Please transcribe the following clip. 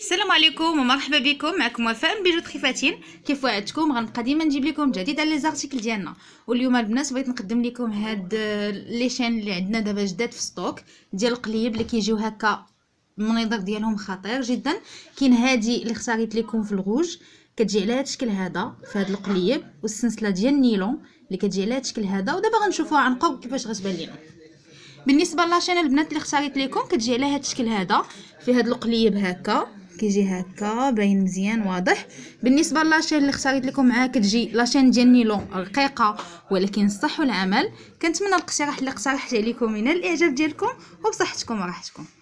السلام عليكم ومرحبا بكم معكم وفاء بيجو تخيفاتين كيف وعدتكم غنبقى ديما نجيب لكم جديد على لي زارتيكل ديالنا واليوم البنات بغيت نقدم لكم هاد لي شين اللي عندنا دابا جداد في ستوك ديال القليب اللي كيجيو هكا المنظر ديالهم خطير جدا كاين هادي اللي اختاريت لكم في الغوج كتجي على هاد الشكل هذا في هاد القليب والسلسله ديال النيلون اللي كتجي على هاد الشكل هذا ودابا غنشوفوها عن قرب كيفاش غتبان لينا بالنسبه لاشين البنات اللي اختاريت لكم كتجي على هاد الشكل هذا في هاد القليب هكا كيجي هكا باين مزيان واضح بالنسبه لاشين اللي اختاريت لكم معاها كتجي لاشين ديال نيلون رقيقه ولكن الصح والعمل كنتمنى الاقتراح اللي اقترحت عليكم ينال الاعجاب ديالكم وبصحتكم وراحتكم